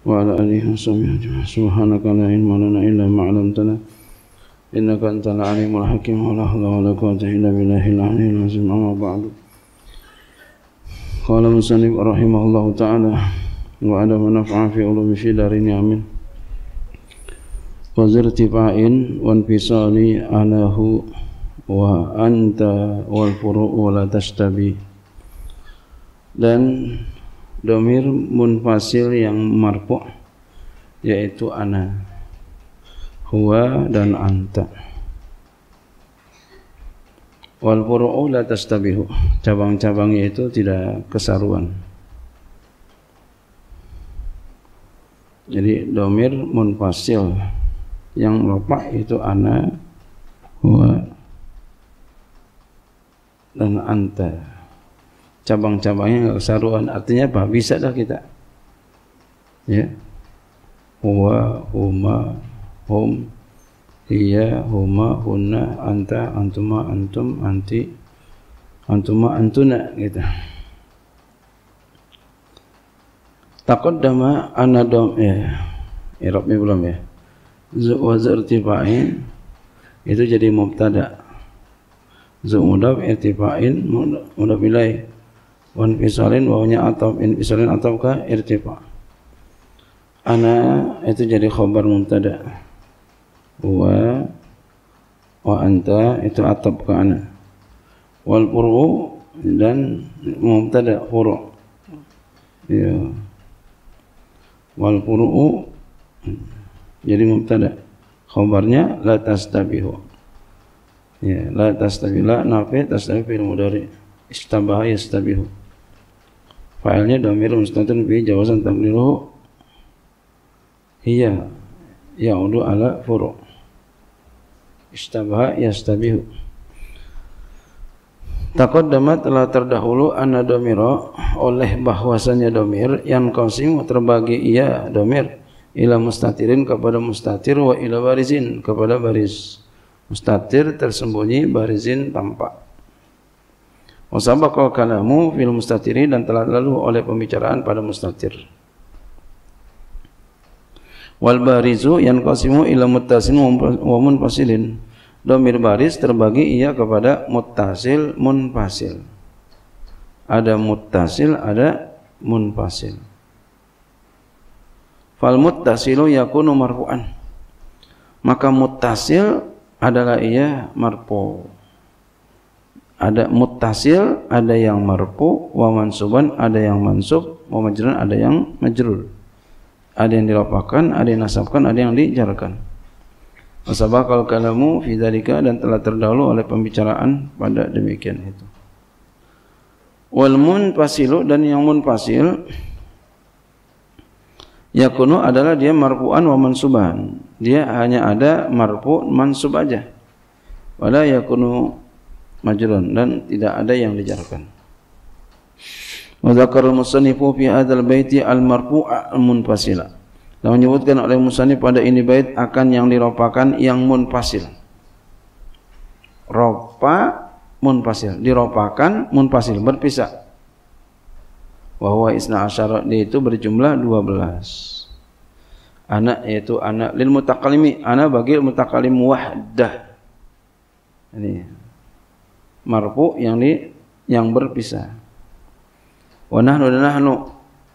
وعلى آله وصحبه أجمعين سبحانك لا علم لنا إلا ما علمتنا إنك أنت العليم الحكيم ولا حول ولا قوة إلا بالله العلي العظيم أما بعد قال المصنف رحمه الله تعالى وعلى من نفع في علوم في دارين آمين وزر ارتفاع وانفصال عليه وأنت والفروع لا تشتبي dan domir munfasil yang marfu yaitu ana huwa dan anta wal furu'u la tastabihu cabang-cabangnya itu tidak kesaruan jadi domir munfasil yang merupak itu ana huwa dan anta cabang-cabangnya nggak kesaruan artinya apa bisa dah kita ya huwa huma hum iya huma hunna anta antuma antum anti antuma antuna gitu takut taqaddama anadom ya irobnya belum ya wa zartifa'in itu jadi mubtada' zu mudaf irtifa'in mudaf ilaih wan wawunya wawnya atau infisalin atau ka irtifa ana itu jadi khobar mubtada wa wa anta itu atap ke ana wal furu dan mubtada furu ya wal furu jadi mubtada khobarnya la tastabihu ya la tastabihu la nafi tastabihu fil mudari istabaha yastabihu Fa'ilnya domir mustatun bi jawasan tamliluhu Iya Ya'udu ala furu Istabaha yastabihu damat telah terdahulu anna domiro oleh bahwasannya domir yang kosim terbagi ia domir ila mustatirin kepada mustatir wa ila barizin kepada baris mustatir tersembunyi barizin tampak Wasabaqa kalamu fil mustatiri dan telah lalu oleh pembicaraan pada mustatir. Wal barizu yang qasimu ila muttasin wa munfasilin. Domir baris terbagi ia kepada muttasil munfasil. Ada muttasil, ada munfasil. Fal muttasilu yakunu marfu'an. Maka muttasil adalah ia marfu'. ada mutasil, ada yang marfu, wa mansuban, ada yang mansub, wa majrun, ada yang majrur. Ada yang dilapakan, ada yang nasabkan, ada yang dijarkan. Masabah kalau kalamu fi dalika dan telah terdahulu oleh pembicaraan pada demikian itu. Wal mun pasilu dan yang mun yakunu adalah dia marfu'an wa mansuban. Dia hanya ada marfu' mansub aja. Wala yakunu majlun dan tidak ada yang dijarkan. Wa dzakara al-musannifu fi hadzal baiti al-marfu'a munfasila. Dan menyebutkan oleh musannif pada ini bait akan yang diropakan yang munfasil. Ropa munfasil, diropakan munfasil berpisah. Wa isna asyara itu berjumlah 12. Anak yaitu anak lil mutakalimi, anak bagi mutakalim wahdah. Ini marfu yang di yang berpisah. Wa nahnu nahnu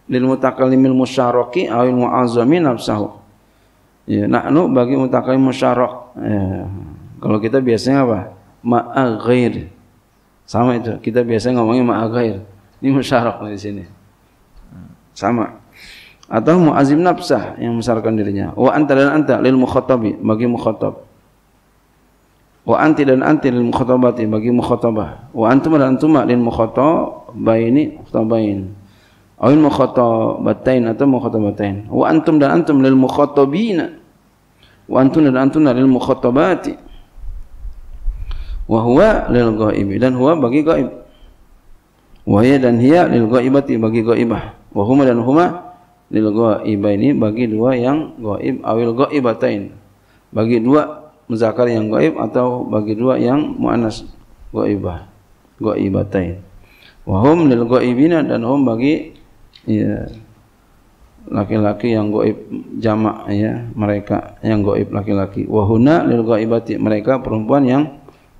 lil mutakalimil musyaraki mu mu'azzami nafsahu. Ya, nahnu bagi mutakalim musyarak. Ya. Kalau kita biasanya apa? Ma'aghair. Sama itu. Kita biasanya ngomongnya ma'aghair. Ini musyarak di sini. Sama. Atau mu mu'azim nafsah yang membesarkan dirinya. Wa anta dan anta lil mukhatabi bagi mukhatab wa anti dan anti lil mukhatabati bagi mukhatabah wa antum dan antuma lil mukhatabaini mukhatabain aw lil mukhatabatain atau mukhatabatain wa antum dan antum lil mukhatabina wa antum dan antum lil mukhatabati wa huwa lil ghaibi dan huwa bagi ghaib wa hiya dan hiya lil ghaibati bagi ghaibah wa huma dan huma lil ghaibaini bagi dua yang ghaib awil ghaibatain bagi dua muzakar yang gaib atau bagi dua yang muannas gaibah gaibatain wa hum lil gaibina dan hum bagi ya laki-laki yang gaib jamak ya mereka yang gaib laki-laki wa huna lil gaibati mereka perempuan yang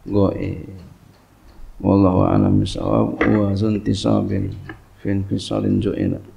gaib wallahu a'lam bisawab wa zuntisabin fin fisalin ju'ila